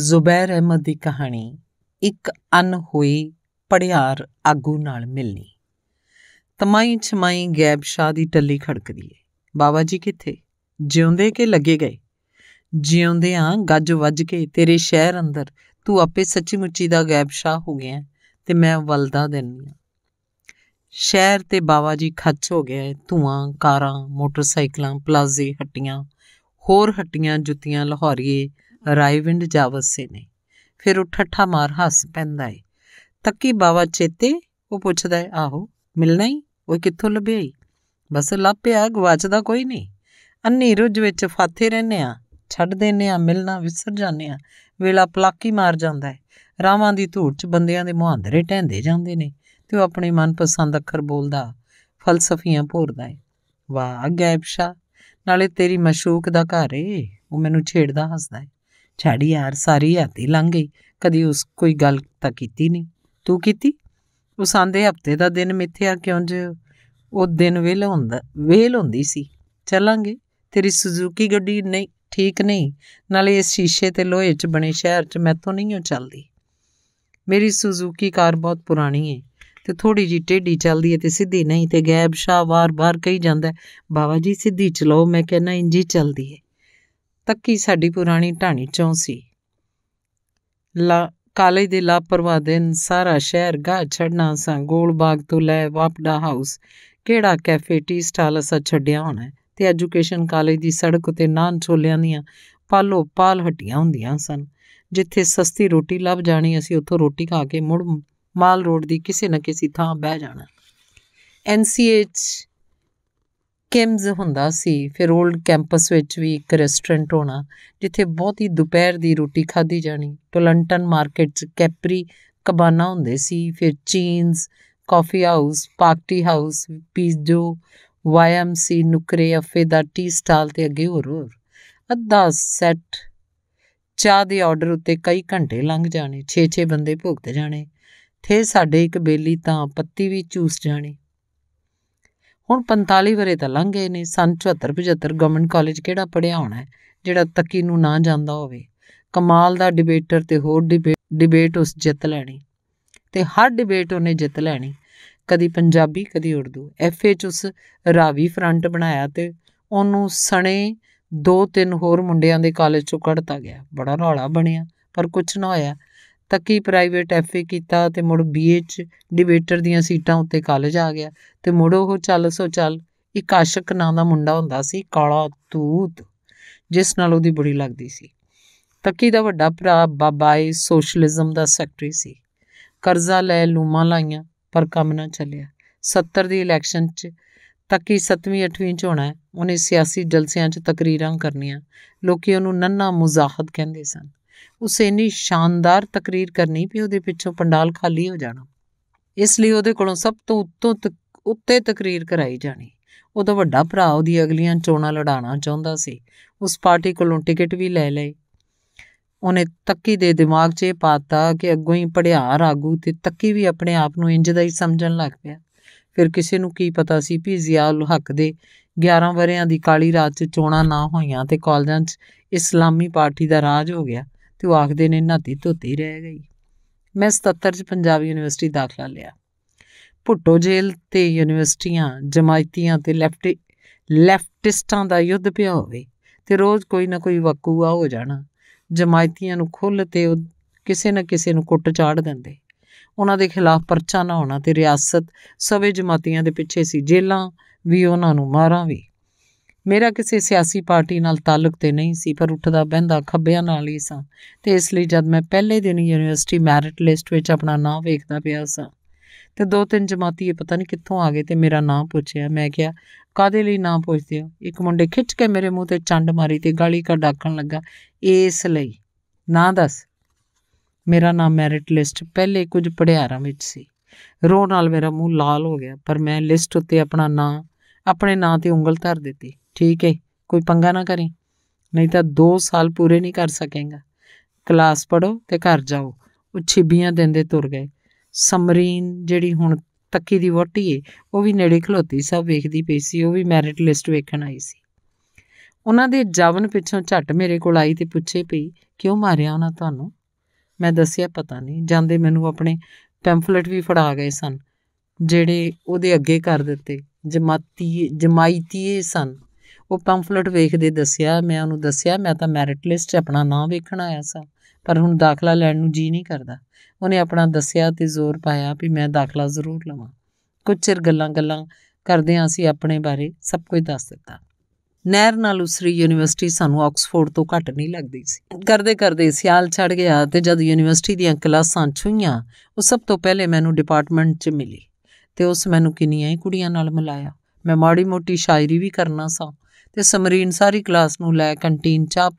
ਜ਼ੁਬੈਰ ਅਹਿਮਦ ਦੀ ਕਹਾਣੀ ਇੱਕ ਅਨਹੋਈ ਪੜਿਆਰ ਆਗੂ ਨਾਲ ਮਿਲਣੀ ਤਮਾਈ ਛਮਾਈ ਗੈਬ ਸ਼ਾਹ ਦੀ ਟੱਲੀ ਖੜਕਦੀ ਏ ਬਾਬਾ ਜੀ ਕਿੱਥੇ ਜਿਉਂਦੇ ਕੇ ਲੱਗੇ ਗਏ ਜਿਉਂਦੇ ਆ ਗੱਜ ਵੱਜ ਕੇ ਤੇਰੇ ਸ਼ਹਿਰ ਅੰਦਰ ਤੂੰ ਆਪੇ ਸੱਚੀ ਮੁੱਚੀ ਦਾ ਗੈਬ ਸ਼ਾਹ ਹੋ ਗਿਆ ਤੇ ਮੈਂ ਵਲਦਾ ਦਿੰਨੀ ਆ ਸ਼ਹਿਰ ਤੇ ਬਾਬਾ ਜੀ ਖੱਚ ਹੋ ਗਿਆ ਧੂਆਂ ਕਾਰਾਂ ਮੋਟਰਸਾਈਕਲਾਂ ਪਲਾਜ਼ੇ ਹੱਟੀਆਂ ਹੋਰ ਹੱਟੀਆਂ ਜੁੱਤੀਆਂ ਲਾਹੌਰੀਏ ਰਾਈਵਿੰਡ ਜਾਵਸੇ ਨੇ ਫਿਰ ਉਹ ਠੱਠਾ ਮਾਰ ਹੱਸ ਪੈਂਦਾ ਏ ਤੱਕੀ ਬਾਵਾ ਚੇਤੇ ਉਹ ਪੁੱਛਦਾ ਏ ਆਹੋ ਮਿਲਣਾ ਹੀ ਉਹ ਕਿੱਥੋਂ ਲੱਭਿਆ ਬਸ ਲੱਭਿਆ ਗਵਾਚਦਾ ਕੋਈ ਨਹੀਂ ਅੰਨੀ ਰੁੱਜ ਵਿੱਚ ਫਾਥੇ ਰਹਿੰਨੇ ਆ ਛੱਡ ਦੇਨੇ ਆ ਮਿਲਣਾ ਵਿਸਰ ਜਾਂਦੇ ਆ ਵੇਲਾ ਪਲਾਕੀ ਮਾਰ ਜਾਂਦਾ ਏ ਰਾਵਾਂ ਦੀ ਧੂੜ 'ਚ ਬੰਦਿਆਂ ਦੇ ਮੁਹਾਂਦਰੇ ਟਹਿੰਦੇ ਜਾਂਦੇ ਨੇ ਤੇ ਉਹ ਆਪਣੇ ਮਨਪਸੰਦ ਅੱਖਰ ਬੋਲਦਾ ਫਲਸਫੀਆਂ ਭੋਰਦਾ ਏ ਵਾਹ ਗੈਬਸ਼ਾ ਨਾਲੇ ਤੇਰੀ ਮਸ਼ੂਕ ਦਾ ਘਰ ਏ ਉਹ ਮੈਨੂੰ ਛੇੜਦਾ ਹੱਸਦਾ ਏ ਛੱਡ ਯਾਰ ਸਾਰੀ ਰਾਤੀ ਲੰਘ ਗਈ ਕਦੀ ਉਸ ਕੋਈ ਗੱਲ ਤਾਂ ਕੀਤੀ ਨਹੀਂ ਤੂੰ ਕੀਤੀ ਉਸ ਆਂਦੇ ਹਫਤੇ ਦਾ ਦਿਨ ਮਿੱਥਿਆ ਕਿਉਂ ਜੇ ਉਹ ਦਿਨ ਵੇਲ ਹੁੰਦਾ ਵੇਲ ਹੁੰਦੀ ਸੀ ਚੱਲਾਂਗੇ ਤੇਰੀ ਸੁਜ਼ੂਕੀ ਗੱਡੀ ਨਹੀਂ ਠੀਕ ਨਹੀਂ ਨਾਲੇ ਇਸ ਸ਼ੀਸ਼ੇ ਤੇ ਲੋਹੇ 'ਚ ਬਣੇ ਸ਼ਹਿਰ 'ਚ ਮੈਥੋਂ ਨਹੀਂ ਉਹ ਚੱਲਦੀ ਮੇਰੀ ਸੁਜ਼ੂਕੀ ਕਾਰ ਬਹੁਤ ਪੁਰਾਣੀ ਹੈ ਤੇ ਥੋੜੀ ਜੀ ਟੇਢੀ ਚੱਲਦੀ ਹੈ ਤੇ ਸਿੱਧੀ ਨਹੀਂ ਤੇ ਗੈਬ ਸਾ ਵਾਰ ਵਾਰ-ਵਾਰ ਕਹੀ ਜਾਂਦਾ ਬਾਬਾ ਜੀ ਸਿੱਧੀ ਚਲਾਓ ਮੈਂ ਕਹਿੰਦਾ ਇੰਜੀ ਚੱਲਦੀ ਹੈ ਤੱਕੀ ਸਾਡੀ ਪੁਰਾਣੀ ਢਾਣੀ ਚੋਂ ਸੀ ਲਾ ਕਾਲਜ ਦੇ ਲਾਪਰਵਾਹ ਦਿਨ ਸਾਰਾ ਸ਼ਹਿਰ ਗਾ ਛੱਡਣਾ ਸਾਂ ਗੋਲ ਬਾਗ ਤੋਂ ਲੈ ਵਾਪਡਾ ਹਾਊਸ ਕਿਹੜਾ ਕੈਫੇ ਟੀ ਸਟਾਲ ਅਸਾਂ ਛੱਡਿਆ ਹੋਣਾ ਤੇ ਐਜੂਕੇਸ਼ਨ ਕਾਲਜ ਦੀ ਸੜਕ ਉਤੇ ਨਾਨ ਛੋਲਿਆਂ ਦੀਆਂ ਪਾਲੋ ਪਾਲ ਹਟੀਆਂ ਹੁੰਦੀਆਂ ਸਨ ਜਿੱਥੇ ਸਸਤੀ ਰੋਟੀ ਲੱਭ ਜਾਣੀ ਅਸੀਂ ਉੱਥੋਂ ਰੋਟੀ ਖਾ ਕੇ ਮੁੜ ਮਾਲ ਰੋਡ ਦੀ ਕਿਸੇ ਨਾ ਕਿਸੇ ਥਾਂ ਬਹਿ ਜਾਣਾ ਐਨਸੀਐਚ ਕਿਮਜ਼ ਹੁੰਦਾ ਸੀ ਫਿਰ 올ਡ ਕੈਂਪਸ ਵਿੱਚ ਵੀ ਇੱਕ ਰੈਸਟੋਰੈਂਟ ਹੋਣਾ ਜਿੱਥੇ ਬਹੁਤੀ ਦੁਪਹਿਰ ਦੀ ਰੋਟੀ ਖਾਧੀ ਜਾਣੀ ਟੋਲੰਟਨ ਮਾਰਕੀਟ 'ਚ ਕੈਪਰੀ ਕਬਾਨਾ ਹੁੰਦੇ ਸੀ ਫਿਰ Chinese coffee house party house ਪੀਜੋ ਵਾਈਐਮਸੀ ਨੁਕਰੇ ਅਫੇ ਦਾ ਟੀ ਸਟਾਲ ਤੇ ਅੱਗੇ ਹੋਰ ਹੋਰ ਅੱਧਾ ਸੈੱਟ ਚਾਹ ਦੇ ਆਰਡਰ ਉੱਤੇ ਕਈ ਘੰਟੇ ਲੰਘ ਜਾਣੇ 6-6 ਬੰਦੇ ਭੁਗਤ ਜਾਣੇ ਥੇ ਸਾਡੇ ਇੱਕ ਬੇਲੀ ਤਾਂ ਪੱਤੀ ਵੀ ਚੂਸ ਜਾਣੀ ਹੁਣ 45 ਬਰੇ ਤਾਂ ਲੰਘ ਗਏ ਨੇ ਸਨ 74 75 ਗਵਰਨਮੈਂਟ ਕਾਲਜ ਕਿਹੜਾ ਪੜਿਆ ਹੋਣਾ ਜਿਹੜਾ ਤੱਕੀ ਨੂੰ ਨਾ ਜਾਂਦਾ ਹੋਵੇ ਕਮਾਲ ਦਾ ਡਿਬੇਟਰ ਤੇ ਹੋਰ ਡਿਬੇਟ ਉਸ ਜਿੱਤ ਲੈਣੀ ਤੇ ਹਰ ਡਿਬੇਟ ਉਹਨੇ ਜਿੱਤ ਲੈਣੀ ਕਦੀ ਪੰਜਾਬੀ ਕਦੀ ਉਰਦੂ ਐਫਏ ਚ ਉਸ ਰਾਵੀ ਫਰੰਟ ਬਣਾਇਆ ਤੇ ਉਹਨੂੰ ਸਣੇ ਦੋ ਤਿੰਨ ਹੋਰ ਮੁੰਡਿਆਂ ਦੇ ਕਾਲਜ ਚੋਂ ਕੱਢਤਾ ਗਿਆ ਬੜਾ ਰੌਲਾ ਬਣਿਆ ਪਰ ਕੁਝ ਨਾ ਹੋਇਆ ਤੱਕ ਹੀ ਪ੍ਰਾਈਵੇਟ ਐਫਏ ਕੀਤਾ ਤੇ ਮੁੜ ਬੀਏ ਚ ਡਿਬੇਟਰ ਦੀਆਂ ਸੀਟਾਂ ਉੱਤੇ ਕਾਲਜ ਆ ਗਿਆ ਤੇ ਮੁੜ ਉਹ ਚੱਲ ਸੋ ਚੱਲ ਇੱਕ ਆਸ਼ਕ ਨਾਂ ਦਾ ਮੁੰਡਾ ਹੁੰਦਾ ਸੀ ਕਾਲਾ ਤੂਤ ਜਿਸ ਨਾਲ ਉਹਦੀ ਬੁੜੀ ਲੱਗਦੀ ਸੀ ਤੱਕੀ ਦਾ ਵੱਡਾ ਭਰਾ ਬਾਬਾਏ ਸੋਸ਼ਲਿਜ਼ਮ ਦਾ ਸੈਕਟਰੀ ਸੀ ਕਰਜ਼ਾ ਲੈ ਲੂਮਾ ਲਾਈਆਂ ਪਰ ਕੰਮ ਨਾ ਚੱਲਿਆ 70 ਦੀ ਇਲੈਕਸ਼ਨ 'ਚ ਤੱਕੀ 7ਵੀਂ 8ਵੀਂ 'ਚ ਹੋਣਾ ਉਹਨੇ ਸਿਆਸੀ ਜਲਸਿਆਂ 'ਚ ਤਕਰੀਰਾਂ ਕਰਨੀਆਂ ਲੋਕੀ ਉਹਨੂੰ ਨੰਨਾ ਮੁਜ਼ਾਹਦ ਕਹਿੰਦੇ ਸਨ ਉਸੇ ਇੰਨੀ ਸ਼ਾਨਦਾਰ ਤਕਰੀਰ ਕਰਨੀ ਵੀ ਉਹਦੇ ਪਿੱਛੋਂ ਪੰਡਾਲ ਖਾਲੀ ਹੋ ਜਾਣਾ ਇਸ ਲਈ ਉਹਦੇ ਕੋਲੋਂ ਸਭ ਤੋਂ ਉੱਤੋਂ ਉੱਤੇ ਤਕਰੀਰ ਕਰਾਈ ਜਾਣੀ ਉਹਦਾ ਵੱਡਾ ਭਰਾ ਉਹਦੀ ਅਗਲੀਆਂ ਚੋਣਾਂ ਲੜਾਉਣਾ ਚਾਹੁੰਦਾ ਸੀ ਉਸ ਪਾਰਟੀ ਕੋਲੋਂ ਟਿਕਟ ਵੀ ਲੈ ਲਈ ਉਹਨੇ ਤੱਕੀ ਦੇ ਦਿਮਾਗ 'ਚ ਇਹ ਪਾਤਾ ਕਿ ਅੱਗੋਂ ਹੀ ਪੜਿਆਰ ਆਗੂ ਤੇ ਤੱਕੀ ਵੀ ਆਪਣੇ ਆਪ ਨੂੰ ਇੰਜ ਦਾ ਹੀ ਸਮਝਣ ਲੱਗ ਪਿਆ ਫਿਰ ਕਿਸੇ ਨੂੰ ਕੀ ਪਤਾ ਸੀ ਵੀ ਜ਼ਿਆਲ ਹੱਕ ਦੇ 11 ਵਰਿਆਂ ਦੀ ਕਾਲੀ ਰਾਤ 'ਚ ਚੋਣਾਂ ਨਾ ਹੋਈਆਂ ਤੇ ਕਾਲਜਾਂ 'ਚ ਇਸਲਾਮੀ ਪਾਰਟੀ ਦਾ ਰਾਜ ਹੋ ਗਿਆ ਤੇ ਉਹ ਆਖਦੇ ਨੇ ਨਾਤੀ ਧੋਤੀ ਰਹਿ ਗਈ ਮੈਂ 77 ਚ ਪੰਜਾਬੀ ਯੂਨੀਵਰਸਿਟੀ ਦਾਖਲਾ ਲਿਆ ਭੁੱਟੋ ਜੇਲ ਤੇ ਯੂਨੀਵਰਸਿਟੀਆਂ ਜਮਾਇਤੀਆਂ ਤੇ ਲੈਫਟ ਲੈਫਟਿਸਟਾਂ ਦਾ ਯੁੱਧ ਪਿਆ ਹੋਵੇ ਤੇ ਰੋਜ਼ ਕੋਈ ਨਾ ਕੋਈ ਵਕੂਆ ਹੋ ਜਾਣਾ ਜਮਾਇਤੀਆਂ ਨੂੰ ਖੁੱਲ ਤੇ ਕਿਸੇ ਨਾ ਕਿਸੇ ਨੂੰ ਕੁੱਟ ਚਾੜ ਦਿੰਦੇ ਉਹਨਾਂ ਦੇ ਖਿਲਾਫ ਪਰਚਾ ਨਾ ਹੋਣਾ ਤੇ ਰਿਆਸਤ ਸਵੇ ਜਮਾਤੀਆਂ ਦੇ ਪਿੱਛੇ ਸੀ ਜੇਲਾਂ ਵੀ ਉਹਨਾਂ ਨੂੰ ਮਾਰਾਂ ਵੀ ਮੇਰਾ ਕਿਸੇ ਸਿਆਸੀ ਪਾਰਟੀ ਨਾਲ ਤਾਲੁਕ ਤੇ ਨਹੀਂ ਸੀ ਪਰ ਉੱਠਦਾ ਬਹਿੰਦਾ ਖੱਬਿਆਂ ਨਾਲ ਹੀ ਸਾਂ ਤੇ ਇਸ ਲਈ ਜਦ ਮੈਂ ਪਹਿਲੇ ਦਿਨ ਯੂਨੀਵਰਸਿਟੀ ਮੈਰਿਟ ਲਿਸਟ ਵਿੱਚ ਆਪਣਾ ਨਾਂ ਵੇਖਦਾ ਪਿਆ ਸਾਂ ਤੇ ਦੋ ਤਿੰਨ ਜਮਾਤੀ ਇਹ ਪਤਾ ਨਹੀਂ ਕਿੱਥੋਂ ਆ ਗਏ ਤੇ ਮੇਰਾ ਨਾਂ ਪੁੱਛਿਆ ਮੈਂ ਕਿਹਾ ਕਾਦੇ ਲਈ ਨਾਂ ਪੁੱਛਦੇ ਹੋ ਇੱਕ ਮੁੰਡੇ ਖਿੱਚ ਕੇ ਮੇਰੇ ਮੂੰਹ ਤੇ ਚੰਡ ਮਾਰੀ ਤੇ ਗਾਲੀ ਕਾ ਡਾਕਣ ਲੱਗਾ ਇਸ ਲਈ ਨਾਂ ਦੱਸ ਮੇਰਾ ਨਾਂ ਮੈਰਿਟ ਲਿਸਟ ਪਹਿਲੇ ਕੁਝ ਪੜਿਆਰਾਂ ਵਿੱਚ ਸੀ ਰੋਣ ਨਾਲ ਮੇਰਾ ਮੂੰਹ ਲਾਲ ਹੋ ਗਿਆ ਪਰ ਮੈਂ ਲਿਸਟ ਉੱਤੇ ਆਪਣਾ ਨਾਂ ਆਪਣੇ ਨਾਂ ਤੇ ਉਂਗਲ ਧਰ ਦਿੱਤੀ ਠੀਕ ਹੈ ਕੋਈ ਪੰਗਾ ਨਾ ਕਰੇ ਨਹੀਂ ਤਾਂ 2 ਸਾਲ ਪੂਰੇ ਨਹੀਂ ਕਰ ਸਕੇਗਾ ਕਲਾਸ ਪੜੋ ਤੇ ਘਰ ਜਾਓ ਉਹ ਛਿਬੀਆਂ ਦਿੰਦੇ ਤੁਰ ਗਏ ਸਮਰੀਨ ਜਿਹੜੀ ਹੁਣ ਤੱਕੀ ਦੀ ਵੋਟੀ ਏ ਉਹ ਵੀ ਨੇੜੇ ਖਲੋਤੀ ਸਭ ਵੇਖਦੀ ਪਈ ਸੀ ਉਹ ਵੀ ਮੈਰਿਟ ਲਿਸਟ ਵੇਖਣ ਆਈ ਸੀ ਉਹਨਾਂ ਦੇ ਜਵਨ ਪਿੱਛੋਂ ਝੱਟ ਮੇਰੇ ਕੋਲ ਆਈ ਤੇ ਪੁੱਛੇ ਪਈ ਕਿਉਂ ਮਾਰਿਆ ਉਹਨਾਂ ਤੁਹਾਨੂੰ ਮੈਂ ਦੱਸਿਆ ਪਤਾ ਨਹੀਂ ਜਾਂਦੇ ਮੈਨੂੰ ਆਪਣੇ ਪੈਂਫਲੇਟ ਵੀ ਫੜਾ ਗਏ ਸਨ ਜਿਹੜੇ ਉਹਦੇ ਅੱਗੇ ਕਰ ਦਿੱਤੇ ਜਮਾਤੀ ਜਮਾਇਤੀਏ ਸਨ ਉਹ ਪੰਫਲਟ ਵੇਖਦੇ ਦੱਸਿਆ ਮੈਂ ਉਹਨੂੰ ਦੱਸਿਆ ਮੈਂ ਤਾਂ ਮੈਰਿਟ ਲਿਸਟ 'ਚ ਆਪਣਾ ਨਾਮ ਵੇਖਣ ਆਇਆ ਸਾਂ ਪਰ ਹੁਣ ਦਾਖਲਾ ਲੈਣ ਨੂੰ ਜੀ ਨਹੀਂ ਕਰਦਾ ਉਹਨੇ ਆਪਣਾ ਦੱਸਿਆ ਤੇ ਜ਼ੋਰ ਪਾਇਆ ਵੀ ਮੈਂ ਦਾਖਲਾ ਜ਼ਰੂਰ ਲਵਾਂ ਕੁਝ ਚਿਰ ਗੱਲਾਂ-ਗੱਲਾਂ ਆਂ ਅਸੀਂ ਆਪਣੇ ਬਾਰੇ ਸਭ ਕੁਝ ਦੱਸ ਦਿੱਤਾ ਨਹਿਰ ਨਾਲ ਉਸਰੀ ਯੂਨੀਵਰਸਿਟੀ ਸਾਨੂੰ ਆਕਸਫੋਰਡ ਤੋਂ ਘੱਟ ਨਹੀਂ ਲੱਗਦੀ ਸੀ ਕਰਦੇ ਕਰਦੇ ਸਿਆਲ ਛੱਡ ਗਿਆ ਤੇ ਜਦ ਯੂਨੀਵਰਸਿਟੀ ਦੀਆਂ ਕਲਾਸਾਂ ਛੁਈਆਂ ਉਹ ਸਭ ਤੋਂ ਪਹਿਲੇ ਮੈਨੂੰ ਡਿਪਾਰਟਮੈਂਟ 'ਚ ਮਿਲੀ ਤੇ ਉਸ ਮੈਨੂੰ ਕਿੰਨੀਆਂ ਹੀ ਕੁੜੀਆਂ ਨਾਲ ਮਿਲਾਇਆ ਮੈਂ ਮਾੜੀ ਮੋਟੀ ਸ਼ਾਇਰੀ ਵੀ ਕਰਨਾ ਸਾਂ ਤੇ ਸਮਰੀਨ ਸਾਰੀ ਕਲਾਸ ਨੂੰ ਲੈ ਕੰਟੀਨ ਚਾਹ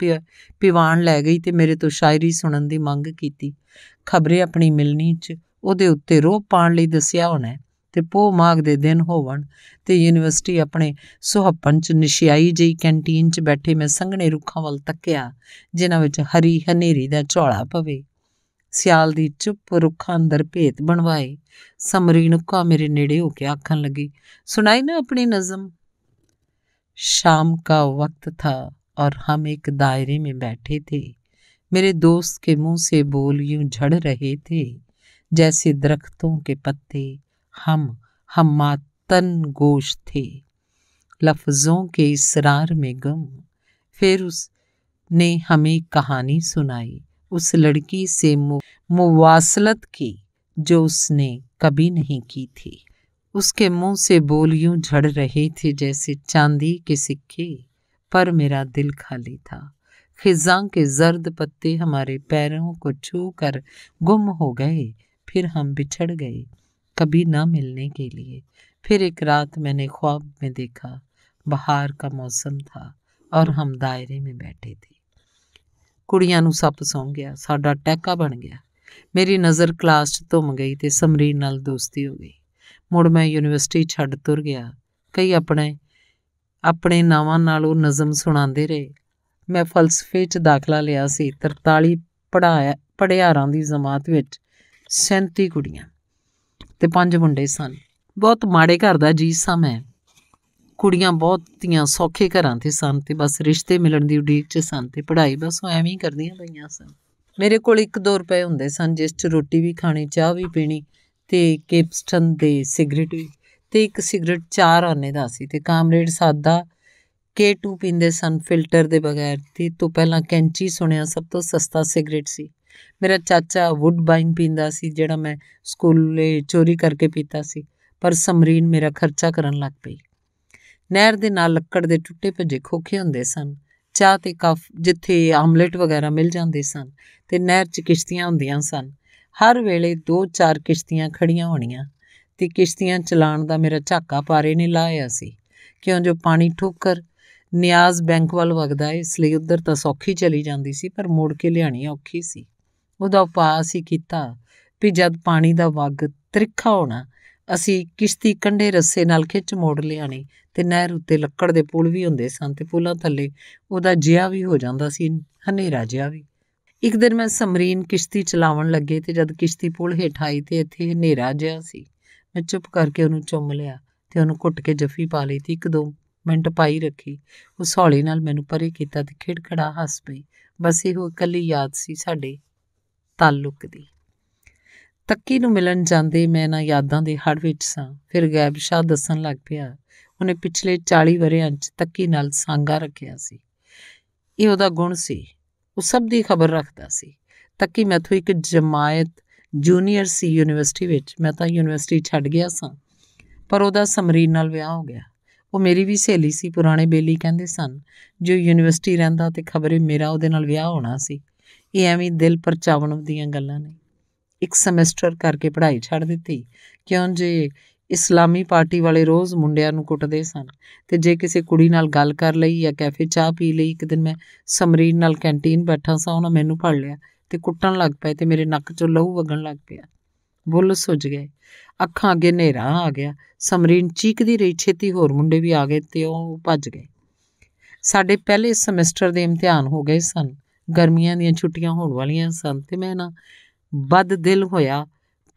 ਪੀਵਾਣ ਲੈ ਗਈ ਤੇ ਮੇਰੇ ਤੋਂ ਸ਼ਾਇਰੀ ਸੁਣਨ ਦੀ ਮੰਗ ਕੀਤੀ ਖਬਰੇ ਆਪਣੀ ਮਿਲਣੀ 'ਚ ਉਹਦੇ ਉੱਤੇ ਰੋਹ ਪਾਣ ਲਈ ਦੱਸਿਆ ਹੋਣਾ ਤੇ ਪੋ ਮਾਗ ਦੇ ਦਿਨ ਹੋਵਣ ਤੇ ਯੂਨੀਵਰਸਿਟੀ ਆਪਣੇ ਸੁਹੱਪਣ ਚ ਨਿਸ਼ਿਆਈ ਜਈ ਕੈਂਟੀਨ ਚ ਬੈਠੇ ਮੈਂ ਸੰਘਣੇ ਰੁੱਖਾਂ ਵੱਲ ਤੱਕਿਆ ਜਿਨ੍ਹਾਂ ਵਿੱਚ ਹਰੀ ਹਨੇਰੀ ਦਾ ਝੋਲਾ ਪਵੇ ਸਿਆਲ ਦੀ ਚੁੱਪ ਰੁੱਖਾਂ ਅੰਦਰ ਭੇਤ ਬਣਵਾਏ ਸਮਰੀਨੁਕਾ ਮੇਰੇ ਨੇੜੇ ਹੋ ਕੇ ਆਖਣ ਲੱਗੀ ਸੁਣਾਈ ਨਾ ਆਪਣੀ ਨਜ਼ਮ शाम का वक्त था और हम एक दायरे में बैठे थे मेरे दोस्त के मुंह से बोल यूं झड़ रहे थे जैसे दरख्तों के पत्ते हम हम मातन गोश थे लफ्ज़ों के इसरार में गम फिर उसने हमें कहानी सुनाई उस लड़की से मुवासलत की जो उसने कभी नहीं की थी ઉસકે મોં સે બોલیاں ઝળ રહે થી જેસે ચાંદી કે સિક્કી પર મેરા દિલ ખાલી થા ખિઝાં કે ઝરદ પત્તે હમારે પેરો કો છૂકર ગુમ હો ગયે ફિર હમ બિછડ ગયે કભી ન મિલને કે લિયે ફિર એક રાત મેને ખ્વાબ મે દેખા બહાર કા મોસમ થા ઔર હમ દાયરે મે બેઠે થી કુડિયા નુ સપ સોંગિયા સાડા ટેકા બન ગયા મેરી નજર ક્લાસ છ ધમ ગઈ تے સમીર ਨਾਲ દોસ્તી હો ગઈ ਮੁੜ ਮੈਂ ਯੂਨੀਵਰਸਿਟੀ ਛੱਡ ਤੁਰ ਗਿਆ ਕਈ ਆਪਣੇ ਆਪਣੇ ਨਾਵਾਂ ਨਾਲ ਉਹ ਨਜ਼ਮ ਸੁਣਾਉਂਦੇ ਰਹੇ ਮੈਂ ਫਲਸਫੇ 'ਚ ਦਾਖਲਾ ਲਿਆ ਸੀ 43 ਪੜਾਇਆ ਪੜਿਆਰਾਂ ਦੀ ਜਮਾਤ ਵਿੱਚ 37 ਕੁੜੀਆਂ ਤੇ ਪੰਜ ਮੁੰਡੇ ਸਨ ਬਹੁਤ ਮਾੜੇ ਘਰ ਦਾ ਜੀ ਸਮਾਂ ਕੁੜੀਆਂ ਬਹੁਤੀਆਂ ਸੌਖੇ ਘਰਾਂ ਤੇ ਸਨ ਤੇ ਬਸ ਰਿਸ਼ਤੇ ਮਿਲਣ ਦੀ ਉਡੀਕ 'ਚ ਸਨ ਤੇ ਪੜ੍ਹਾਈ ਬਸ ਐਵੇਂ ਹੀ ਕਰਦੀਆਂ ਪਈਆਂ ਸਨ ਮੇਰੇ ਕੋਲ 1-2 ਰੁਪਏ ਹੁੰਦੇ ਸਨ ਜਿਸ 'ਚ ਰੋਟੀ ਵੀ ਖਾਣੀ ਚਾਹ ਵੀ ਪੀਣੀ ਤੇ ਕੇਪਸਟਨ ਦੇ ਸਿਗਰਟ ਤੇ ਇੱਕ ਸਿਗਰਟ 4 ਆਨੇ ਦਾ ਸੀ ਤੇ ਕਾਮਰੇਡ ਸਾਦਾ K2 ਪੀਂਦੇ ਸਨ ਫਿਲਟਰ ਦੇ ਬਗੈਰ ਤੇ ਤੋਂ ਪਹਿਲਾਂ ਕੈਂਚੀ ਸੁਣਿਆ ਸਭ ਤੋਂ ਸਸਤਾ ਸਿਗਰਟ ਸੀ ਮੇਰਾ ਚਾਚਾ ਵੁੱਡ ਬਾਈਨ ਪੀਂਦਾ ਸੀ ਜਿਹੜਾ ਮੈਂ ਸਕੂਲੇ ਚੋਰੀ ਕਰਕੇ ਪੀਤਾ ਸੀ ਪਰ ਸਮਰੀਨ ਮੇਰਾ ਖਰਚਾ ਕਰਨ ਲੱਗ ਪਈ ਨਹਿਰ ਦੇ ਨਾਲ ਲੱਕੜ ਦੇ ਟੁੱਟੇ ਭਜੇ ਖੋਖੇ ਹੁੰਦੇ ਸਨ ਚਾਹ ਤੇ ਕਾਫ ਜਿੱਥੇ ਆਮਲੇਟ ਵਗੈਰਾ ਮਿਲ ਜਾਂਦੇ ਸਨ ਤੇ ਨਹਿਰ 'ਚ ਕਿਸ਼ਤੀਆਂ ਹੁੰਦੀਆਂ ਸਨ ਹਰ ਵੇਲੇ ਦੋ ਚਾਰ ਕਿਸ਼ਤੀਆਂ ਖੜੀਆਂ ਹੋਣੀਆਂ ਤੇ ਕਿਸ਼ਤੀਆਂ ਚਲਾਉਣ ਦਾ ਮੇਰਾ ਝਾਕਾ ਪਾਰੇ ਨੇ ਲਾਇਆ ਸੀ ਕਿਉਂ ਜੋ ਪਾਣੀ ਠੋਕਰ ਨਿਆਜ਼ ਬੈਂਕ ਵੱਲ ਵਗਦਾ ਇਸ ਲਈ ਉਧਰ ਤਾਂ ਸੌਖੀ ਚਲੀ ਜਾਂਦੀ ਸੀ ਪਰ ਮੋੜ ਕੇ ਲਿਆਣੀ ਔਖੀ ਸੀ ਉਹਦਾ ਉਪਾਅ ਅਸੀਂ ਕੀਤਾ ਵੀ ਜਦ ਪਾਣੀ ਦਾ ਵਗ ਤ੍ਰਿਖਾ ਹੋਣਾ ਅਸੀਂ ਕਿਸ਼ਤੀ ਕੰਢੇ ਰੱਸੇ ਨਾਲ ਖਿੱਚ ਮੋੜ ਲਿਆਣੀ ਤੇ ਨਹਿਰ ਉੱਤੇ ਲੱਕੜ ਦੇ ਪੁਲ ਵੀ ਹੁੰਦੇ ਸਨ ਤੇ ਪੁਲਾਂ ਥੱਲੇ ਉਹਦਾ ਜਿਆ ਵੀ ਹੋ ਜਾਂਦਾ ਸੀ ਹਨੇਰਾ ਜਿਆ ਵੀ ਇੱਕ ਦਿਨ ਮੈਂ ਸਮਰੀਨ ਕਿਸ਼ਤੀ ਚਲਾਉਣ ਲੱਗੇ ਤੇ ਜਦ ਕਿਸ਼ਤੀ ਪੁਲ ਹੇਠ ਆਈ ਤੇ ਇੱਥੇ ਹਨੇਰਾ ਜਿਹਾ ਸੀ ਮੈਂ ਚੁੱਪ ਕਰਕੇ ਉਹਨੂੰ ਚੁੰਮ ਲਿਆ ਤੇ ਉਹਨੂੰ ਘੁੱਟ ਕੇ ਜੱਫੀ ਪਾ ਲਈ ਤੇ ਇੱਕ ਦੋ ਮਿੰਟ ਪਾਈ ਰੱਖੀ ਉਹ ਸੌਲੀ ਨਾਲ ਮੈਨੂੰ ਪਰੇ ਕੀਤਾ ਤੇ ਖਿੜਖੜਾ ਹੱਸ ਪਈ ਬਸ ਇਹੋ ਇਕੱਲੀ ਯਾਦ ਸੀ ਸਾਡੇ ਤਾਲੁਕ ਦੀ ਤੱਕੀ ਨੂੰ ਮਿਲਣ ਜਾਂਦੇ ਮੈਂ ਨਾ ਯਾਦਾਂ ਦੇ ਹੜ ਵਿੱਚ ਸਾਂ ਫਿਰ ਗੈਬ ਸ਼ਾਹ ਦੱਸਣ ਲੱਗ ਪਿਆ ਉਹਨੇ ਪਿਛਲੇ 40 ਵਰਿਆਂ 'ਚ ਤੱਕੀ ਨਾਲ ਸਾਂਗਾ ਰੱਖਿਆ ਸੀ ਇਹ ਉਹਦਾ ਗੁਣ ਸੀ ਉਹ ਸਭ ਦੀ ਖਬਰ ਰੱਖਦਾ ਸੀ ਤੱਕ ਕਿ ਮੈਥੋਂ ਇੱਕ ਜਮਾਇਤ ਜੂਨੀਅਰ ਸੀ ਯੂਨੀਵਰਸਿਟੀ ਵਿੱਚ ਮੈਂ ਤਾਂ ਯੂਨੀਵਰਸਿਟੀ ਛੱਡ ਗਿਆ ਸਾਂ ਪਰ ਉਹਦਾ ਸਮਰੀਨ ਨਾਲ ਵਿਆਹ ਹੋ ਗਿਆ ਉਹ ਮੇਰੀ ਵੀ ਸਹੇਲੀ ਸੀ ਪੁਰਾਣੇ ਬੇਲੀ ਕਹਿੰਦੇ ਸਨ ਜੋ ਯੂਨੀਵਰਸਿਟੀ ਰਹਿੰਦਾ ਤੇ ਖਬਰੇ ਮੇਰਾ ਉਹਦੇ ਨਾਲ ਵਿਆਹ ਹੋਣਾ ਸੀ ਇਹ ਐਵੇਂ ਦਿਲ ਪਰਚਾਵਣ ਦੀਆਂ ਗੱਲਾਂ ਨੇ ਇੱਕ ਸੈਮੈਸਟਰ ਕਰਕੇ ਪੜ੍ਹਾਈ ਛੱਡ ਦਿੱਤੀ ਕਿਉਂ ਜੇ ਇਸਲਾਮੀ ਪਾਰਟੀ ਵਾਲੇ ਰੋਜ਼ ਮੁੰਡਿਆਂ ਨੂੰ ਕੁੱਟਦੇ ਸਨ ਤੇ ਜੇ ਕਿਸੇ ਕੁੜੀ ਨਾਲ ਗੱਲ ਕਰ ਲਈ ਜਾਂ ਕੈਫੇ ਚਾਹ ਪੀ ਲਈ ਇੱਕ ਦਿਨ ਮੈਂ ਸਮਰੀਨ ਨਾਲ ਕੈਂਟੀਨ ਬੈਠਾ ਸਾਂ ਉਹਨਾਂ ਮੈਨੂੰ ਫੜ ਲਿਆ ਤੇ ਕੁੱਟਣ ਲੱਗ ਪਏ ਤੇ ਮੇਰੇ ਨੱਕ 'ਚੋਂ ਲਹੂ ਵਗਣ ਲੱਗ ਪਿਆ ਬੁੱਲ ਸੁੱਜ ਗਏ ਅੱਖਾਂ ਅੱਗੇ ਹਨੇਰਾ ਆ ਗਿਆ ਸਮਰੀਨ ਚੀਕਦੀ ਰਹੀ ਛੇਤੀ ਹੋਰ ਮੁੰਡੇ ਵੀ ਆ ਗਏ ਤੇ ਉਹ ਭੱਜ ਗਏ ਸਾਡੇ ਪਹਿਲੇ ਸੈਮੈਸਟਰ ਦੇ ਇਮਤਿਹਾਨ ਹੋ ਗਏ ਸਨ ਗਰਮੀਆਂ ਦੀਆਂ ਛੁੱਟੀਆਂ ਹੋਣ ਵਾਲੀਆਂ ਸਨ ਤੇ ਮੈਂ ਨਾ ਬਦ ਦਿਲ ਹੋਇਆ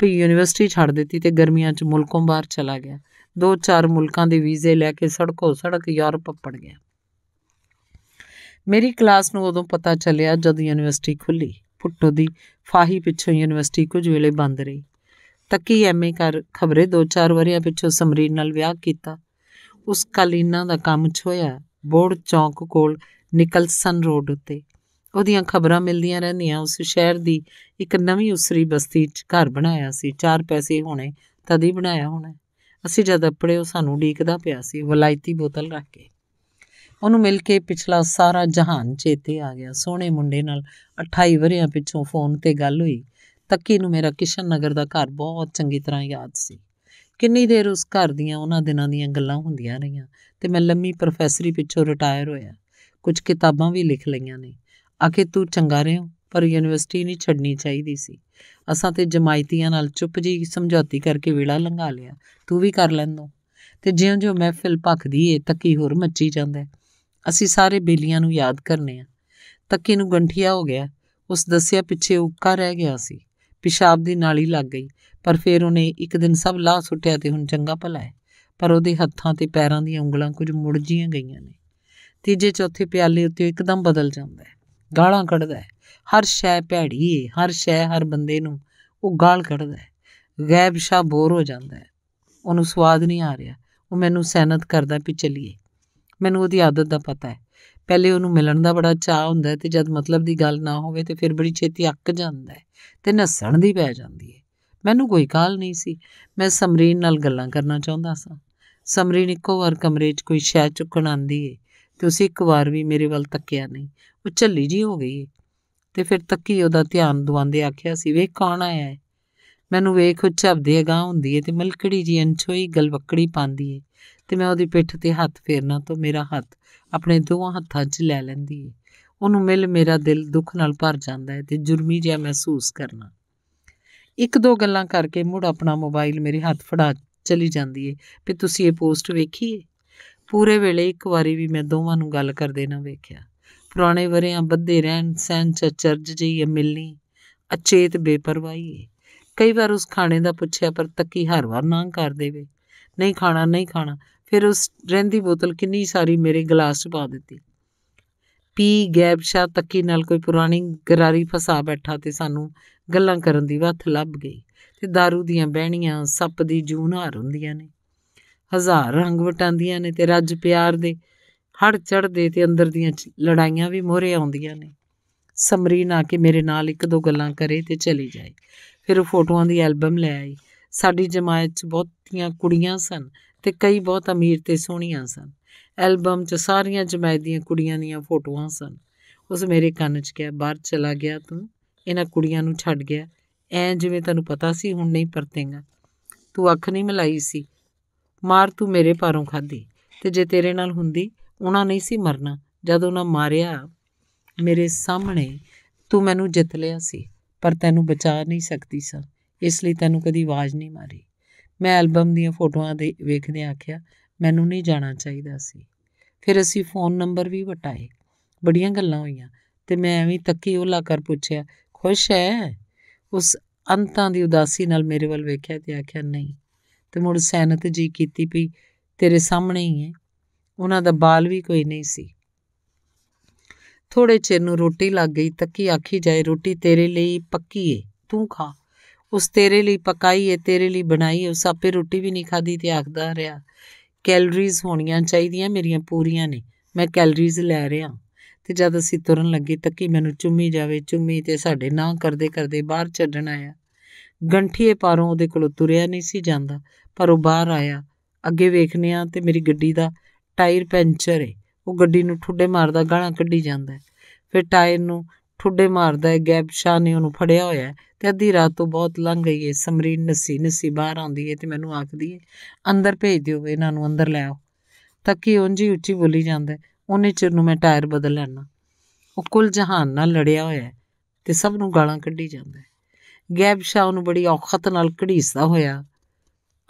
ਵੀ ਯੂਨੀਵਰਸਿਟੀ ਛੱਡ ਦਿੱਤੀ ਤੇ ਗਰਮੀਆਂ 'ਚ ਮੁਲਕੋਂ ਬਾਹਰ ਚਲਾ ਗਿਆ ਦੋ ਚਾਰ ਮੁਲਕਾਂ ਦੇ ਵੀਜ਼ੇ ਲੈ ਕੇ ਸੜਕੋ ਸੜਕ ਯੂਰਪ ਪੜ ਗਿਆ ਮੇਰੀ ਕਲਾਸ ਨੂੰ ਉਦੋਂ ਪਤਾ ਚੱਲਿਆ ਜਦ ਯੂਨੀਵਰਸਿਟੀ ਖੁੱਲੀ ਫੁੱਟੋ ਦੀ ਫਾਹੀ ਪਿੱਛੋਂ ਯੂਨੀਵਰਸਿਟੀ ਕੁਝ ਵੇਲੇ ਬੰਦ ਰਹੀ ਤੱਕੀ ਐਮਏ ਕਰ ਖਬਰੇ ਦੋ ਚਾਰ ਵਰਿਆਂ ਪਿੱਛੋਂ ਸਮਰੀਨ ਨਾਲ ਵਿਆਹ ਕੀਤਾ ਉਸ ਕਾਲੀਨਾ ਦਾ ਕੰਮ ਛੋਇਆ ਬੋਰਡ ਚੌਂਕ ਕੋਲ ਨਿਕਲਸਨ ਰੋਡ ਉੱਤੇ ਉਹਦੀਆਂ ਖਬਰਾਂ ਮਿਲਦੀਆਂ ਰਹਿੰਦੀਆਂ ਉਸ ਸ਼ਹਿਰ ਦੀ ਇੱਕ ਨਵੀਂ ਉਸਰੀ ਬਸਤੀ 'ਚ ਘਰ ਬਣਾਇਆ ਸੀ ਚਾਰ ਪੈਸੇ ਹੋਣੇ ਤਦ ਹੀ ਬਣਾਇਆ ਹੋਣਾ ਅਸੀਂ ਜਦ ਅਪੜੇ ਉਹ ਸਾਨੂੰ ਡੀਕਦਾ ਪਿਆ ਸੀ ਵਲਾਇਤੀ ਬੋਤਲ ਰੱਖ ਕੇ ਉਹਨੂੰ ਮਿਲ ਕੇ ਪਿਛਲਾ ਸਾਰਾ ਜਹਾਨ ਚੇਤੇ ਆ ਗਿਆ ਸੋਹਣੇ ਮੁੰਡੇ ਨਾਲ 28 ਵਰਿਆਂ ਪਿੱਛੋਂ ਫੋਨ ਤੇ ਗੱਲ ਹੋਈ ਤੱਕੀ ਨੂੰ ਮੇਰਾ ਕਿਸ਼ਨ ਨਗਰ ਦਾ ਘਰ ਬਹੁਤ ਚੰਗੀ ਤਰ੍ਹਾਂ ਯਾਦ ਸੀ ਕਿੰਨੀ ਦੇਰ ਉਸ ਘਰ ਦੀਆਂ ਉਹਨਾਂ ਦਿਨਾਂ ਦੀਆਂ ਗੱਲਾਂ ਹੁੰਦੀਆਂ ਰਹੀਆਂ ਤੇ ਮੈਂ ਲੰਮੀ ਪ੍ਰੋਫੈਸਰੀ ਪਿੱਛੋਂ ਰਿਟਾਇਰ ਹੋਇਆ ਕੁਝ ਕਿਤਾਬਾਂ ਵੀ ਲਿਖ ਲਈਆਂ ਨੇ ਆਖੇ ਤੂੰ ਚੰਗਾ ਰਹੇ ਹੋ ਪਰ ਯੂਨੀਵਰਸਿਟੀ ਨਹੀਂ ਛੱਡਣੀ ਚਾਹੀਦੀ ਸੀ ਅਸਾਂ ਤੇ ਜਮਾਇਤੀਆਂ ਨਾਲ ਚੁੱਪ ਜੀ ਸਮਝੌਤੀ ਕਰਕੇ ਵੇਲਾ ਲੰਘਾ ਲਿਆ ਤੂੰ ਵੀ ਕਰ ਲੈਂਦੋ ਤੇ ਜਿਉਂ-ਜਿਉਂ ਮਹਿਫਿਲ ਭਖਦੀ ਏ ਤੱਕੀ ਹੋਰ ਮੱਚੀ ਜਾਂਦਾ ਅਸੀਂ ਸਾਰੇ ਬੇਲੀਆਂ ਨੂੰ ਯਾਦ ਕਰਨੇ ਆ ਤੱਕੀ ਨੂੰ ਗੰਠੀਆ ਹੋ ਗਿਆ ਉਸ ਦੱਸਿਆ ਪਿੱਛੇ ਉੱਕਾ ਰਹਿ ਗਿਆ ਸੀ ਪਿਸ਼ਾਬ ਦੀ ਨਾਲੀ ਲੱਗ ਗਈ ਪਰ ਫਿਰ ਉਹਨੇ ਇੱਕ ਦਿਨ ਸਭ ਲਾਹ ਸੁੱਟਿਆ ਤੇ ਹੁਣ ਚੰਗਾ ਭਲਾ ਹੈ ਪਰ ਉਹਦੇ ਹੱਥਾਂ ਤੇ ਪੈਰਾਂ ਦੀਆਂ ਉਂਗਲਾਂ ਕੁਝ ਮੁੜ ਜੀਆਂ ਗਈਆਂ ਨੇ ਤੀਜੇ ਚੌਥੇ ਪਿਆਲੇ ਉੱਤੇ ਇੱਕਦਮ ਬਦਲ ਜਾਂਦਾ ਹੈ ਗਾਲਾਂ ਕੱਢਦਾ ਹੈ ਹਰ ਸ਼ੈ ਭੈੜੀ ਹੈ ਹਰ ਸ਼ੈ ਹਰ ਬੰਦੇ ਨੂੰ ਉਹ ਗਾਲ ਕੱਢਦਾ ਹੈ ਗੈਬ ਸ਼ਾ ਬੋਰ ਹੋ ਜਾਂਦਾ ਹੈ ਉਹਨੂੰ ਸਵਾਦ ਨਹੀਂ ਆ ਰਿਹਾ ਉਹ ਮੈਨੂੰ ਸਹਿਨਤ ਕਰਦਾ ਵੀ ਚਲੀਏ ਮੈਨੂੰ ਉਹਦੀ ਆਦਤ ਦਾ ਪਤਾ ਹੈ ਪਹਿਲੇ ਉਹਨੂੰ ਮਿਲਣ ਦਾ ਬੜਾ ਚਾਹ ਹੁੰਦਾ ਹੈ ਤੇ ਜਦ ਮਤਲਬ ਦੀ ਗੱਲ ਨਾ ਹੋਵੇ ਤੇ ਫਿਰ ਬੜੀ ਛੇਤੀ ਅੱਕ ਜਾਂਦਾ ਹੈ ਤੇ ਨਸਣ ਦੀ ਪੈ ਜਾਂਦੀ ਹੈ ਮੈਨੂੰ ਕੋਈ ਕਾਲ ਨਹੀਂ ਸੀ ਮੈਂ ਸਮਰੀਨ ਨਾਲ ਗੱਲਾਂ ਕਰਨਾ ਚਾਹੁੰਦਾ ਸਾਂ ਸਮਰੀਨ ਇੱਕੋ ਵਾਰ ਕਮਰੇ 'ਚ ਕੋਈ ਸ਼ੈ ਚੁੱਕਣ ਆਂਦੀ ਹੈ ਤੇ ਉਸ ਇੱਕ ਵਾਰ ਵੀ ਮੇਰੇ ਵੱਲ ਤੱਕਿਆ ਨਹੀਂ ਉਹ ਝੱਲੀ ਜੀ ਹੋ ਗਈ ਤੇ ਫਿਰ ਤੱਕੀ ਉਹਦਾ ਧਿਆਨ ਦਵਾਉਂਦੇ ਆਖਿਆ ਸੀ ਵੇ ਕੌਣ ਆਇਆ ਹੈ ਮੈਨੂੰ ਵੇਖ ਉਹ ਝਪਦੇ ਅਗਾ ਹੁੰਦੀ ਹੈ ਤੇ ਮਲਕੜੀ ਜੀ ਅਨਛੋਈ ਗਲਵਕੜੀ ਪਾਉਂਦੀ ਹੈ ਤੇ ਮੈਂ ਉਹਦੀ ਪਿੱਠ ਤੇ ਹੱਥ ਫੇਰਨਾ ਤੋਂ ਮੇਰਾ ਹੱਥ ਆਪਣੇ ਦੋਹਾਂ ਹੱਥਾਂ 'ਚ ਲੈ ਲੈਂਦੀ ਹੈ ਉਹਨੂੰ ਮਿਲ ਮੇਰਾ ਦਿਲ ਦੁੱਖ ਨਾਲ ਭਰ ਜਾਂਦਾ ਹੈ ਤੇ ਜੁਰਮੀ ਜਿਹਾ ਮਹਿਸੂਸ ਕਰਨਾ ਇੱਕ ਦੋ ਗੱਲਾਂ ਕਰਕੇ ਮੁੜ ਆਪਣਾ ਮੋਬਾਈਲ ਮੇਰੇ ਹੱਥ ਫੜਾ ਚਲੀ ਜਾਂਦੀ ਏ ਵੀ ਤੁਸੀਂ ਇਹ ਪੋਸਟ ਵੇਖੀ ਏ ਪੂਰੇ ਵੇਲੇ ਇੱਕ ਵਾਰੀ ਵੀ ਮੈਂ ਦੋਵਾਂ ਨੂੰ ਗੱਲ ਕਰਦੇ ਨਾ ਵੇਖਿਆ ਪੁਰਾਣੇ ਵਰਿਆਂ ਬੱਧੇ ਰਹਿਣ ਸਹਿਣ ਚਰਜ ਜਿਹੀ ਮਿਲਣੀ ਅਚੇਤ ਬੇਪਰਵਾਹੀ ਕਈ ਵਾਰ ਉਸ ਖਾਣੇ ਦਾ ਪੁੱਛਿਆ ਪਰ ਤੱਕੀ ਹਰ ਵਾਰ ਨਾ ਕਰ ਦੇਵੇ ਨਹੀਂ ਖਾਣਾ ਨਹੀਂ ਖਾਣਾ ਫਿਰ ਉਸ ਰਹਿੰਦੀ ਬੋਤਲ ਕਿੰਨੀ ਸਾਰੀ ਮੇਰੇ ਗਲਾਸ 'ਚ ਪਾ ਦਿੱਤੀ ਪੀ ਗੈਬ ਸ਼ਾ ਤੱਕੀ ਨਾਲ ਕੋਈ ਪੁਰਾਣੀ ਗਰਾਰੀ ਫਸਾ ਬੈਠਾ ਤੇ ਸਾਨੂੰ ਗੱਲਾਂ ਕਰਨ ਦੀ ਵਾਥ ਲੱਭ ਗਈ ਤੇ दारू ਦੀਆਂ ਬਹਿਣੀਆਂ ਸੱਪ ਦੀ ਜੂਨ ਹਾਰ ਹੁੰਦੀਆਂ ਨੇ ਹਜ਼ਾਰ ਰੰਗ ਵਟਾਂਦੀਆਂ ਨੇ ਤੇ ਰੱਜ ਪਿਆਰ ਦੇ ਹੜ ਚੜਦੇ ਤੇ ਅੰਦਰ ਦੀਆਂ ਲੜਾਈਆਂ ਵੀ ਮੋਹਰੇ ਆਉਂਦੀਆਂ ਨੇ ਸਮਰੀ ਨਾ ਕੇ ਮੇਰੇ ਨਾਲ ਇੱਕ ਦੋ ਗੱਲਾਂ ਕਰੇ ਤੇ ਚਲੀ ਜਾਏ ਫਿਰ ਉਹ ਫੋਟੋਆਂ ਦੀ ਐਲਬਮ ਲੈ ਆਈ ਸਾਡੀ ਜਮਾਇਤ 'ਚ ਬਹੁਤੀਆਂ ਕੁੜੀਆਂ ਸਨ ਤੇ ਕਈ ਬਹੁਤ ਅਮੀਰ ਤੇ ਸੋਹਣੀਆਂ ਸਨ ਐਲਬਮ 'ਚ ਸਾਰੀਆਂ ਜਮਾਇਤ ਦੀਆਂ ਕੁੜੀਆਂ ਦੀਆਂ ਫੋਟੋਆਂ ਸਨ ਉਸ ਮੇਰੇ ਕੰਨ 'ਚ ਕਿਹਾ ਬਾਹਰ ਚਲਾ ਗਿਆ ਤੂੰ ਇਹਨਾਂ ਕੁੜੀਆਂ ਨੂੰ ਛੱਡ ਗਿਆ ਐ ਜਿਵੇਂ ਤੈਨੂੰ ਪਤਾ ਸੀ ਹੁਣ ਨਹੀਂ ਪਰਤੇਗਾ ਤੂੰ ਅੱਖ ਨਹੀਂ ਮਿਲਾਈ ਸੀ ਮਾਰ ਤੂੰ ਮੇਰੇ ਪਾਰੋਂ ਖਾਦੀ ਤੇ ਜੇ ਤੇਰੇ ਨਾਲ ਹੁੰਦੀ ਉਹਨਾਂ ਨਹੀਂ ਸੀ ਮਰਨਾ ਜਦ ਉਹਨਾਂ ਮਾਰਿਆ ਮੇਰੇ ਸਾਹਮਣੇ ਤੂੰ ਮੈਨੂੰ ਜਿੱਤ ਲਿਆ ਸੀ ਪਰ ਤੈਨੂੰ ਬਚਾ ਨਹੀਂ ਸਕਦੀ ਸਾ ਇਸ ਲਈ ਤੈਨੂੰ ਕਦੀ ਆਵਾਜ਼ ਨਹੀਂ ਮਾਰੀ ਮੈਂ ਐਲਬਮ ਦੀਆਂ ਫੋਟੋਆਂ ਦੇ ਵੇਖਦੇ ਆਖਿਆ ਮੈਨੂੰ ਨਹੀਂ ਜਾਣਾ ਚਾਹੀਦਾ ਸੀ ਫਿਰ ਅਸੀਂ ਫੋਨ ਨੰਬਰ ਵੀ ਵਟਾਏ ਬੜੀਆਂ ਗੱਲਾਂ ਹੋਈਆਂ ਤੇ ਮੈਂ ਐਵੇਂ ਤੱਕੀ ਉਹਲਾ ਕਰ ਪੁੱਛਿਆ ਖੁਸ਼ ਹੈ ਉਸ ਅੰਤਾਂ ਦੀ ਉਦਾਸੀ ਨਾਲ ਮੇਰੇ ਵੱਲ ਵੇਖਿਆ ਤੇ ਆਖਿਆ ਨਹੀਂ ਤੇ ਮੁੜ ਸੈਨਤ ਜੀ ਕੀਤੀ ਪਈ ਤੇਰੇ ਸਾਹਮਣੇ ਹੀ ਹੈ ਉਹਨਾਂ ਦਾ ਬਾਲ ਵੀ ਕੋਈ ਨਹੀਂ ਸੀ ਥੋੜੇ ਚਿਰ ਨੂੰ ਰੋਟੀ ਲੱਗ ਗਈ ਤੱਕੀ ਆਖੀ ਜਾਏ ਰੋਟੀ ਤੇਰੇ ਲਈ ਪੱਕੀ ਏ ਤੂੰ ਖਾ ਉਸ ਤੇਰੇ ਲਈ ਪਕਾਈ ਏ ਤੇਰੇ ਲਈ ਬਣਾਈ ਏ ਉਸ ਆਪੇ ਰੋਟੀ ਵੀ ਨਹੀਂ ਖਾਦੀ ਤੇ ਆਖਦਾ ਰਿਹਾ ਕੈਲਰੀਜ਼ ਹੋਣੀਆਂ ਚਾਹੀਦੀਆਂ ਮੇਰੀਆਂ ਪੂਰੀਆਂ ਨੇ ਮੈਂ ਕੈਲਰੀਜ਼ ਲੈ ਰਿਹਾ ਤੇ ਜਦ ਅਸੀਂ ਤੁਰਨ ਲੱਗੇ ਤੱਕੀ ਮੈਨੂੰ ਚੁੰਮੀ ਜਾਵੇ ਚੁੰਮੀ ਤੇ ਸਾਡੇ ਨਾਂ ਕਰਦੇ ਕਰਦੇ ਬਾਹਰ ਛੱਡਣ ਆਇਆ ਗੰਠੀਏ ਪਾਰੋਂ ਉਹਦੇ ਕੋਲ ਤੁਰਿਆ ਨਹੀਂ ਸੀ ਜਾਂਦਾ ਪਰ ਉਹ ਬਾਹਰ ਆਇਆ ਅੱਗੇ ਵੇਖਨੇ ਆ ਤੇ ਮੇਰੀ ਗੱਡੀ ਦਾ ਟਾਇਰ ਪੈਂਚਰ ਹੈ ਉਹ ਗੱਡੀ ਨੂੰ ਠੁੱਡੇ ਮਾਰਦਾ ਗਾਲਾਂ ਕੱਢੀ ਜਾਂਦਾ ਫਿਰ ਟਾਇਰ ਨੂੰ ਠੁੱਡੇ ਮਾਰਦਾ ਹੈ ਗੈਬ ਸ਼ਾਹ ਨੇ ਉਹਨੂੰ ਫੜਿਆ ਹੋਇਆ ਤੇ ਅੱਧੀ ਰਾਤ ਤੋਂ ਬਹੁਤ ਲੰਘ ਗਈ ਹੈ ਸਮਰੀਨ ਨਸੀ ਨਸੀ ਬਾਹਰ ਆਉਂਦੀ ਹੈ ਤੇ ਮੈਨੂੰ ਆਖਦੀ ਹੈ ਅੰਦਰ ਭੇਜ ਦਿਓ ਇਹਨਾਂ ਨੂੰ ਅੰਦਰ ਲੈ ਆਓ ਤੱਕੀ ਉਂਝੀ ਉੱਚੀ ਬੋਲੀ ਜਾਂਦਾ ਉਹਨੇ ਚਿਰ ਨੂੰ ਮੈਂ ਟਾਇਰ ਬਦਲ ਲੈਣਾ ਉਹ ਕੁੱਲ ਜਹਾਨ ਨਾਲ ਲੜਿਆ ਹੋਇਆ ਤੇ ਸਭ ਨੂੰ ਗਾਲਾਂ ਕੱਢੀ ਜਾਂਦਾ ਗੈਬ ਸ਼ਾਹ ਨੂੰ ਬੜੀ ਔਖਤ ਨਾਲ ਘੜੀਸਦਾ ਹੋਇਆ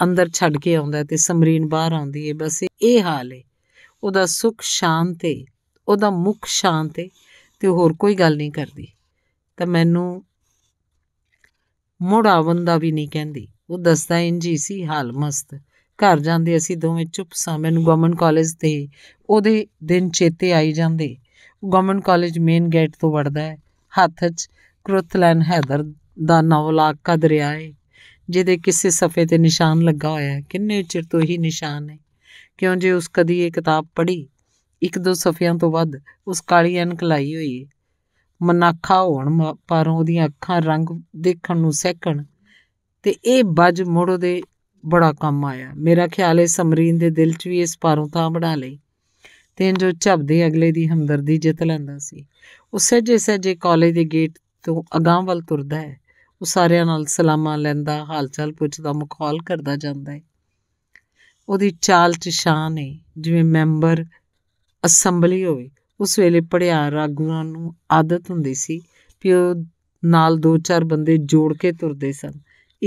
ਅੰਦਰ ਛੱਡ ਕੇ ਆਉਂਦਾ ਤੇ ਸਮਰੀਨ ਬਾਹਰ ਆਉਂਦੀ ਏ ਬਸ ਇਹ ਹਾਲ ਏ ਉਹਦਾ ਸੁਖ ਸ਼ਾਂਤ ਏ ਉਹਦਾ ਮੁਖ ਸ਼ਾਂਤ ਏ ਤੇ ਹੋਰ ਕੋਈ ਗੱਲ ਨਹੀਂ ਕਰਦੀ ਤਾਂ ਮੈਨੂੰ ਮੋੜਾ ਬੰਦਾ ਦਾ ਵੀ ਨਹੀਂ ਕਹਿੰਦੀ ਉਹ ਦੱਸਦਾ ਇੰਜੀ ਸੀ ਹਾਲ ਮਸਤ ਘਰ ਜਾਂਦੇ ਅਸੀਂ ਦੋਵੇਂ ਚੁੱਪ ਸਾਂ ਮੈਨੂੰ ਗਵਰਨਮੈਂਟ ਕਾਲਜ ਤੇ ਉਹਦੇ ਦਿਨ ਚੇਤੇ ਆਈ ਜਾਂਦੇ ਗਵਰਨਮੈਂਟ ਕਾਲਜ ਮੇਨ ਗੇਟ ਤੋਂ ਵੜਦਾ ਹੈ ਹੱਥ 'ਚ ਕ੍ਰੁਥਲਨ ਹੈਦਰ ਦਾ ਨਵਲਾਕ ਕਦ ਰਿਹਾ ਜਿਹਦੇ ਕਿਸੇ ਸਫੇ ਤੇ ਨਿਸ਼ਾਨ ਲੱਗਾ ਹੋਇਆ ਹੈ ਕਿੰਨੇ ਚਿਰ ਤੋਂ ਹੀ ਨਿਸ਼ਾਨ ਹੈ ਕਿਉਂ ਜੇ ਉਸ ਕਦੀ ਇਹ ਕਿਤਾਬ ਪੜ੍ਹੀ ਇੱਕ ਦੋ ਸਫਿਆਂ ਤੋਂ ਵੱਧ ਉਸ ਕਾਲੀ ਅਨਕ ਲਾਈ ਹੋਈ ਹੈ ਮਨਾਖਾ ਹੋਣ ਪਰ ਉਹਦੀਆਂ ਅੱਖਾਂ ਰੰਗ ਦੇਖਣ ਨੂੰ ਸਹਿਕਣ ਤੇ ਇਹ ਬੱਜ ਮੁੜ ਉਹਦੇ ਬੜਾ ਕੰਮ ਆਇਆ ਮੇਰਾ ਖਿਆਲ ਹੈ ਸਮਰੀਨ ਦੇ ਦਿਲ 'ਚ ਵੀ ਇਸ ਪਾਰੋਂ ਤਾਂ ਬਣਾ ਲਈ ਤੇ ਜੋ ਝਬਦੇ ਅਗਲੇ ਦੀ ਹਮਦਰਦੀ ਜਿੱਤ ਲੈਂਦਾ ਸੀ ਉਸੇ ਜਿਸੇ ਜੇ ਕਾਲਜ ਦੇ ਗੇਟ ਤੋਂ ਅਗਾਹ ਵੱਲ ਤੁਰਦਾ ਹੈ ਉਹ ਸਾਰਿਆਂ ਨਾਲ ਸਲਾਮਾਂ ਲੈਂਦਾ ਹਾਲਚਾਲ ਪੁੱਛਦਾ ਮੁਖੌਲ ਕਰਦਾ ਜਾਂਦਾ ਹੈ ਉਹਦੀ ਚਾਲ ਚ ਸ਼ਾਨ ਹੈ ਜਿਵੇਂ ਮੈਂਬਰ ਅਸੈਂਬਲੀ ਹੋਵੇ ਉਸ ਵੇਲੇ ਪੜਿਆ ਰਾਗੂਆਂ ਨੂੰ ਆਦਤ ਹੁੰਦੀ ਸੀ ਕਿ ਉਹ ਨਾਲ ਦੋ ਚਾਰ ਬੰਦੇ ਜੋੜ ਕੇ ਤੁਰਦੇ ਸਨ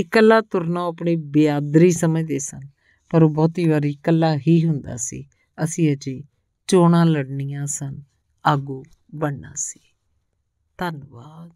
ਇਕੱਲਾ ਤੁਰਨਾ ਆਪਣੀ ਬਿਆਦਰੀ ਸਮਝਦੇ ਸਨ ਪਰ ਉਹ ਬਹੁਤੀ ਵਾਰੀ ਇਕੱਲਾ ਹੀ ਹੁੰਦਾ ਸੀ ਅਸੀਂ ਅਜੀ ਚੋਣਾ ਲੜਨੀਆਂ ਸਨ ਆਗੂ ਬਣਨਾ ਸੀ ਧੰਨਵਾਦ